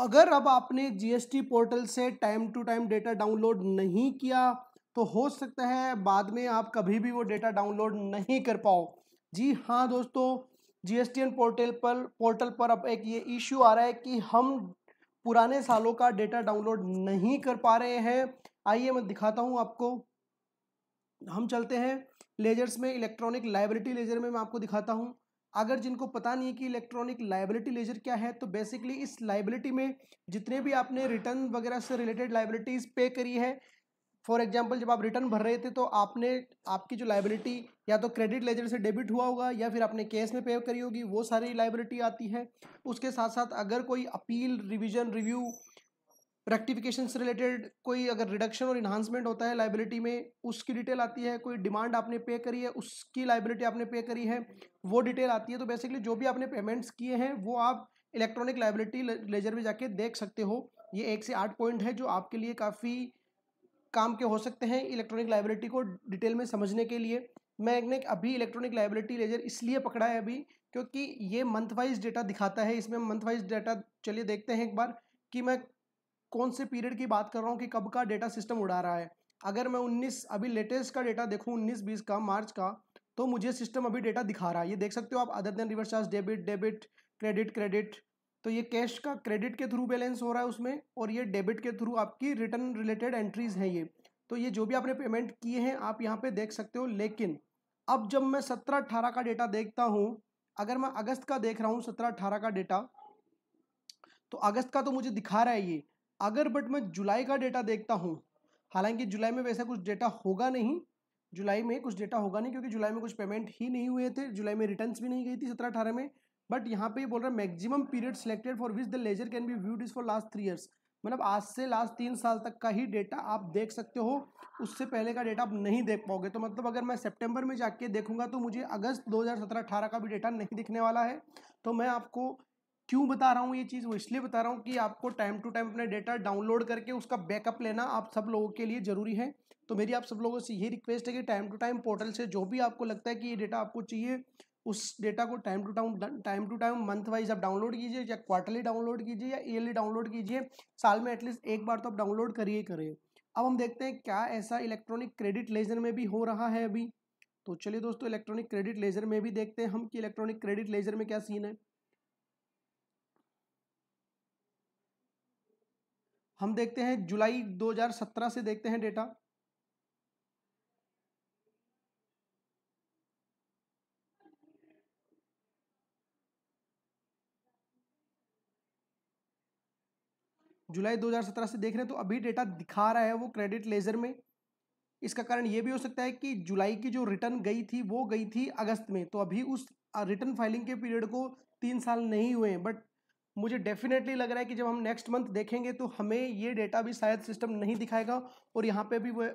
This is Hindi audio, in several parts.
अगर अब आपने जीएसटी पोर्टल से time to time data download नहीं किया तो हो सकता है बाद में आप कभी भी वो डेटा डाउनलोड नहीं कर पाओ जी हाँ दोस्तों जीएसटीएन पोर्टल पर पोर्टल पर अब एक ये इश्यू आ रहा है कि हम पुराने सालों का डेटा डाउनलोड नहीं कर पा रहे हैं आइए मैं दिखाता हूँ आपको हम चलते हैं लेजर्स में इलेक्ट्रॉनिक लाइब्रेटी लेजर में मैं आपको दिखाता हूँ अगर जिनको पता नहीं है कि इलेक्ट्रॉनिक लाइबिलिटी लेजर क्या है तो बेसिकली इस लाइबिलिटी में जितने भी आपने रिटर्न वगैरह से रिलेटेड लाइबिलिटीज़ पे करी है फॉर एग्जाम्पल जब आप रिटर्न भर रहे थे तो आपने आपकी जो लाइबिलिटी या तो क्रेडिट लेजर से डेबिट हुआ होगा या फिर आपने कैश में पे करी होगी वो सारी लाइबिलिटी आती है उसके साथ साथ अगर कोई अपील रिविज़न रिव्यू रेक्टिफिकेशन से रिलेटेड कोई अगर रिडक्शन और इन्हांसमेंट होता है लाइबिलिटी में उसकी डिटेल आती है कोई डिमांड आपने पे करी है उसकी लाइबिलिटी आपने पे करी है वो डिटेल आती है तो बेसिकली जो भी आपने पेमेंट्स किए हैं वो आप इलेक्ट्रॉनिक लाइबिलिटी लेजर में जाके देख सकते हो ये एक से आठ पॉइंट है जो आपके लिए काफ़ी काम के हो सकते हैं इलेक्ट्रॉनिक लाइबिलिटी को डिटेल में समझने के लिए मैंने अभी इलेक्ट्रॉनिक लाइबिलिटी लेजर इसलिए पकड़ा है अभी क्योंकि ये मंथ वाइज डेटा दिखाता है इसमें मंथ वाइज डेटा चलिए देखते हैं एक बार कि मैं कौन से पीरियड की बात कर रहा हूँ कि कब का डेटा सिस्टम उड़ा रहा है अगर मैं 19 अभी लेटेस्ट का डेटा देखूँ 19 बीस का मार्च का तो मुझे सिस्टम अभी डेटा दिखा रहा है ये देख सकते हो आप other than reverse charge debit debit credit credit तो ये कैश का क्रेडिट के थ्रू बैलेंस हो रहा है उसमें और ये डेबिट के थ्रू आपकी रिटर्न रिलेटेड एंट्रीज हैं ये तो ये जो भी आपने पेमेंट किए हैं आप यहाँ पे देख सकते हो लेकिन अब जब मैं सत्रह अठारह का डेटा देखता हूँ अगर मैं अगस्त का देख रहा हूँ सत्रह अठारह का डेटा तो अगस्त का तो मुझे दिखा रहा है ये अगर बट मैं जुलाई का डेटा देखता हूँ हालांकि जुलाई में वैसा कुछ डेटा होगा नहीं जुलाई में कुछ डेटा होगा नहीं क्योंकि जुलाई में कुछ पेमेंट ही नहीं हुए थे जुलाई में रिटर्न भी नहीं गई थी सत्रह अठारह में बट यहाँ पे बोल रहा है maximum period selected for which the ledger can be viewed is for last three years मतलब आज से लास्ट तीन साल तक का ही डेटा आप देख सकते हो उससे पहले का डेटा आप नहीं देख पाओगे तो मतलब अगर मैं सितंबर में जाके देखूंगा तो मुझे अगस्त 2017-18 का भी डेटा नहीं दिखने वाला है तो मैं आपको क्यों बता रहा हूँ ये चीज़ वो इसलिए बता रहा हूँ कि आपको टाइम टू टाइम अपना डेटा डाउनलोड करके उसका बैकअप लेना आप सब लोगों के लिए ज़रूरी है तो मेरी आप सब लोगों से ये रिक्वेस्ट है कि टाइम टू टाइम पोर्टल से जो भी आपको लगता है कि ये डेटा आपको चाहिए उस डेटा को time to time time to time month wise आप डाउनलोड कीजिए या क्वार्टरली डाउनलोड कीजिए या ईयरली डाउनलोड कीजिए साल में एटलीस्ट एक बार तो आप डाउनलोड करिए करिए अब हम देखते हैं क्या ऐसा इलेक्ट्रॉनिक क्रेडिट लेजर में भी हो रहा है अभी तो चलिए दोस्तों इलेक्ट्रॉनिक क्रेडिट लेजर में भी देखते हैं हम कि इलेक्ट्रॉनिक क्रेडिट लेजर में क्या सीन है हम देखते हैं जुलाई 2017 से देखते हैं डेटा जुलाई 2017 से देख रहे हैं तो अभी डेटा दिखा रहा है वो क्रेडिट लेजर में इसका कारण ये भी हो सकता है कि जुलाई की जो रिटर्न गई थी वो गई थी अगस्त में तो अभी उस रिटर्न फाइलिंग के पीरियड को तीन साल नहीं हुए बट मुझे डेफिनेटली लग रहा है कि जब हम नेक्स्ट मंथ देखेंगे तो हमें ये डेटा भी शायद सिस्टम नहीं दिखाएगा और यहाँ पे भी वो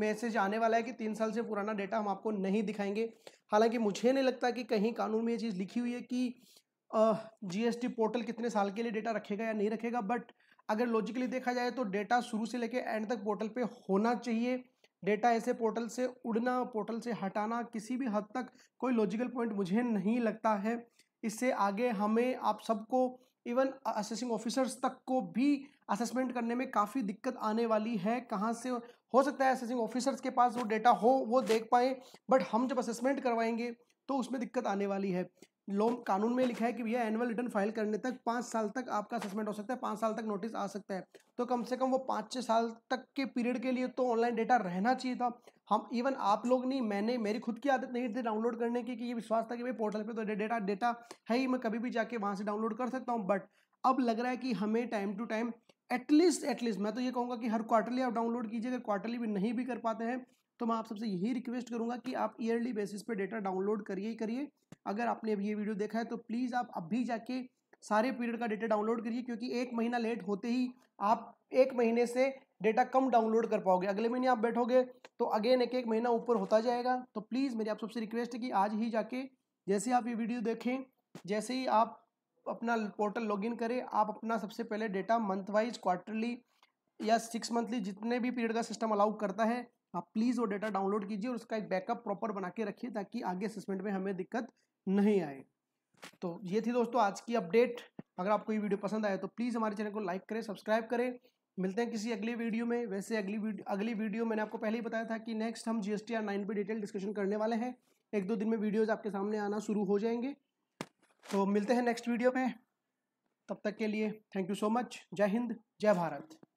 मैसेज आने वाला है कि तीन साल से पुराना डेटा हम आपको नहीं दिखाएंगे हालांकि मुझे नहीं लगता कि कहीं कानून में ये चीज़ लिखी हुई है कि जीएसटी पोर्टल कितने साल के लिए डेटा रखेगा या नहीं रखेगा बट अगर लॉजिकली देखा जाए तो डेटा शुरू से लेके एंड तक पोर्टल पर होना चाहिए डेटा ऐसे पोर्टल से उड़ना पोर्टल से हटाना किसी भी हद तक कोई लॉजिकल पॉइंट मुझे नहीं लगता है इससे आगे हमें आप सबको इवन असेसिंग ऑफिसर्स तक को भी असेसमेंट करने में काफ़ी दिक्कत आने वाली है कहाँ से हो सकता है असेसिंग ऑफिसर्स के पास वो डेटा हो वो देख पाए बट हम जब असेसमेंट करवाएंगे तो उसमें दिक्कत आने वाली है लोन कानून में लिखा है कि भैया एनुअल रिटर्न फाइल करने तक पाँच साल तक आपका असेसमेंट हो सकता है पाँच साल तक नोटिस आ सकता है तो कम से कम वो पाँच छः साल तक के पीरियड के लिए तो ऑनलाइन डेटा रहना चाहिए था हम इवन आप लोग नहीं मैंने मेरी खुद की आदत नहीं थी डाउनलोड करने की कि ये विश्वास था कि भाई पोर्टल पे तो डेटा डेटा है ही मैं कभी भी जाके वहाँ से डाउनलोड कर सकता हूँ बट अब लग रहा है कि हमें time to time at least at least मैं तो ये कहूँगा कि हर क्वार्टरली आप डाउनलोड कीजिए अगर क्वार्टरली भी नहीं भी कर पाते हैं तो मैं आप सबसे यही रिक्वेस्ट करूँगा कि आप ईयरली बेसिस पर डेटा डाउनलोड करिए ही करिए अगर आपने अब ये वीडियो देखा है तो प्लीज़ आप अभी जाके सारे पीरियड का डेटा डाउनलोड करिए क्योंकि एक महीना लेट होते ही आप एक महीने से डेटा कम डाउनलोड कर पाओगे अगले महीने आप बैठोगे तो अगेन एक एक महीना ऊपर होता जाएगा तो प्लीज़ मेरी आप सबसे रिक्वेस्ट है कि आज ही जाके जैसे आप ये वीडियो देखें जैसे ही आप अपना पोर्टल लॉगिन करें आप अपना सबसे पहले डेटा मंथ वाइज क्वार्टरली या सिक्स मंथली जितने भी पीरियड का सिस्टम अलाउ करता है आप प्लीज़ वो डेटा डाउनलोड कीजिए और उसका एक बैकअप प्रॉपर बना के रखिए ताकि आगे असेसमेंट में हमें दिक्कत नहीं आए तो ये थी दोस्तों आज की अपडेट अगर आपको ये वीडियो पसंद आए तो प्लीज़ हमारे चैनल को लाइक करें सब्सक्राइब करें मिलते हैं किसी अगली वीडियो में वैसे अगली वीडियो अगली वीडियो मैंने आपको पहले ही बताया था कि नेक्स्ट हम G S T R nine पर डिटेल डिस्कशन करने वाले हैं एक दो दिन में वीडियोज़ आपके सामने आना शुरू हो जाएंगे तो मिलते हैं नेक्स्ट वीडियो में तब तक के लिए थैंक यू सो मच जय हिंद जय भारत